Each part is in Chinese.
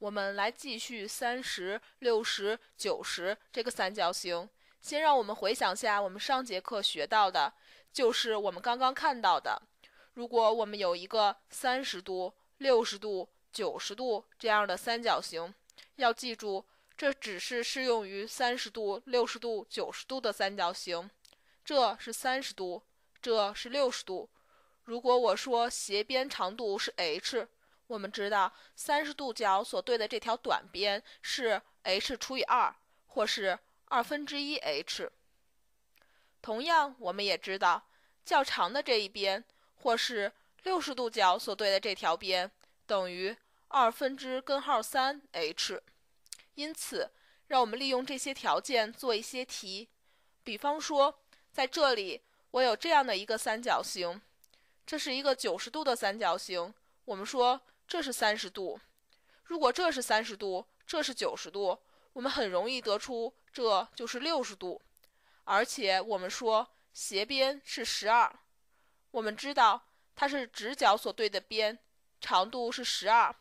我们来继续三十、六十、九十这个三角形。先让我们回想下我们上节课学到的，就是我们刚刚看到的。如果我们有一个三十度、六十度、九十度这样的三角形，要记住，这只是适用于三十度、六十度、九十度的三角形。这是三十度，这是六十度。如果我说斜边长度是 h。我们知道三十度角所对的这条短边是 h 除以二，或是二分之一 h。同样，我们也知道较长的这一边，或是六十度角所对的这条边等于二分之根号三 h。因此，让我们利用这些条件做一些题。比方说，在这里我有这样的一个三角形，这是一个九十度的三角形，我们说。这是三十度。如果这是三十度，这是九十度，我们很容易得出这就是六十度。而且我们说斜边是十二，我们知道它是直角所对的边，长度是十二。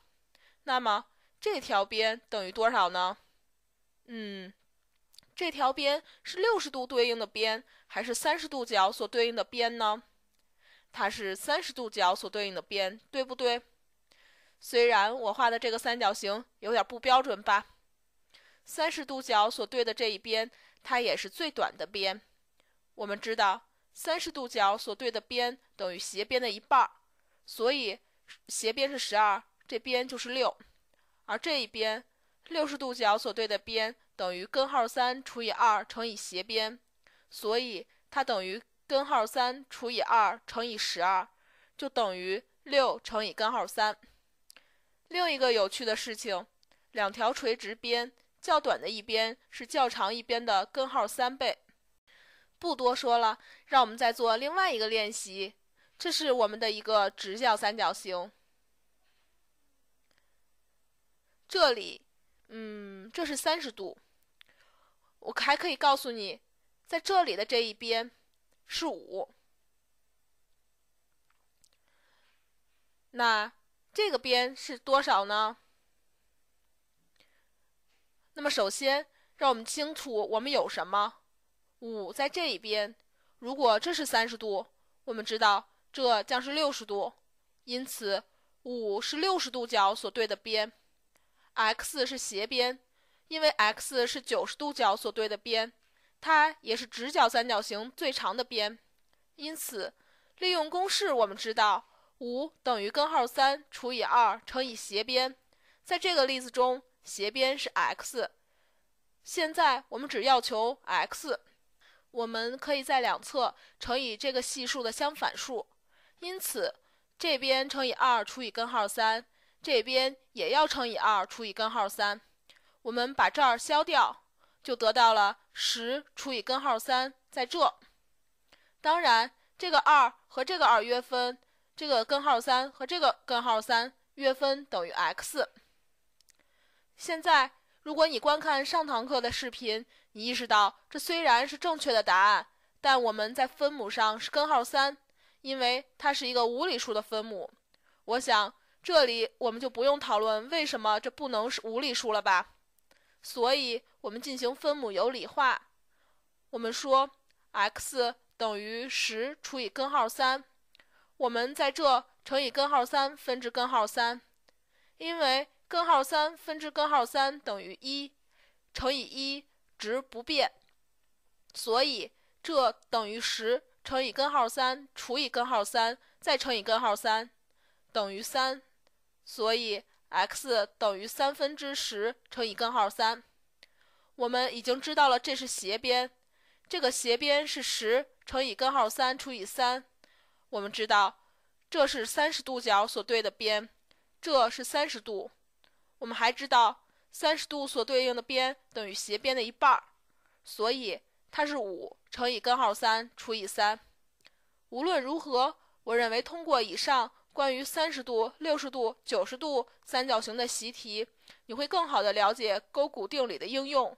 那么这条边等于多少呢？嗯，这条边是六十度对应的边，还是三十度角所对应的边呢？它是三十度角所对应的边，对不对？虽然我画的这个三角形有点不标准吧，三十度角所对的这一边，它也是最短的边。我们知道，三十度角所对的边等于斜边的一半，所以斜边是十二，这边就是六。而这一边，六十度角所对的边等于根号三除以二乘以斜边，所以它等于根号三除以二乘以十二，就等于六乘以根号三。另一个有趣的事情，两条垂直边较短的一边是较长一边的根号三倍。不多说了，让我们再做另外一个练习。这是我们的一个直角三角形。这里，嗯，这是三十度。我还可以告诉你，在这里的这一边是五。那。这个边是多少呢？那么首先，让我们清楚我们有什么。五在这一边，如果这是三十度，我们知道这将是六十度，因此五是六十度角所对的边，x 是斜边，因为 x 是九十度角所对的边，它也是直角三角形最长的边，因此利用公式我们知道。五等于根号三除以二乘以斜边，在这个例子中，斜边是 x。现在我们只要求 x，我们可以在两侧乘以这个系数的相反数，因此这边乘以二除以根号三，这边也要乘以二除以根号三。我们把这儿消掉，就得到了十除以根号三。在这，当然这个二和这个二约分。这个根号三和这个根号三约分等于 x。现在，如果你观看上堂课的视频，你意识到这虽然是正确的答案，但我们在分母上是根号三，因为它是一个无理数的分母。我想，这里我们就不用讨论为什么这不能是无理数了吧？所以，我们进行分母有理化。我们说 x 等于十除以根号三。我们在这乘以根号三分之根号三，因为根号三分之根号三等于一，乘以一值不变，所以这等于十乘以根号三除以根号三再乘以根号三等于三，所以 x 等于三分之十乘以根号三。我们已经知道了这是斜边，这个斜边是十乘以根号三除以三。我们知道这是三十度角所对的边，这是三十度。我们还知道三十度所对应的边等于斜边的一半，所以它是五乘以根号三除以三。无论如何，我认为通过以上关于三十度、六十度、九十度三角形的习题，你会更好的了解勾股定理的应用。